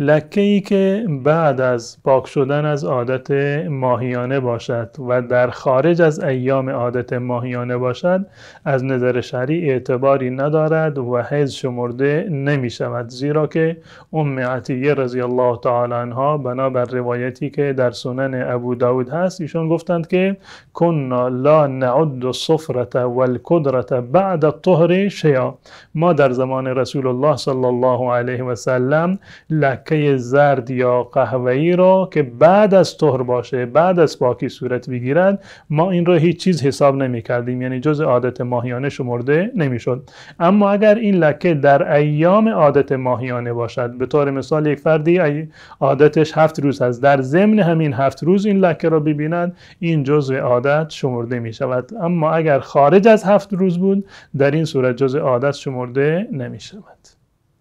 لکه ای که بعد از پاک شدن از عادت ماهیانه باشد و در خارج از ایام عادت ماهیانه باشد از نظر شرعی اعتباری ندارد و حیض شمرده نمی شود زیرا که ام عطیه رضی الله تعالی عنها بنابر روایتی که در سنن ابو داود هست ایشون گفتند که کنا لا نعد و والقدرت بعد الطهر شیا ما در زمان رسول الله صلی الله علیه و سلم لکه مکه زرد یا قهوه‌ای را که بعد از طهر باشه بعد از پاکی صورت بگیرد ما این را هیچ چیز حساب نمی کردیم یعنی جز عادت ماهیانه شمرده شد اما اگر این لکه در ایام عادت ماهیانه باشد به طور مثال یک فردی عادتش هفت روز هست در ضمن همین هفت روز این لکه را ببیند این جزء عادت شمرده می شود اما اگر خارج از هفت روز بود در این صورت جزء عادت شمرده نمی شود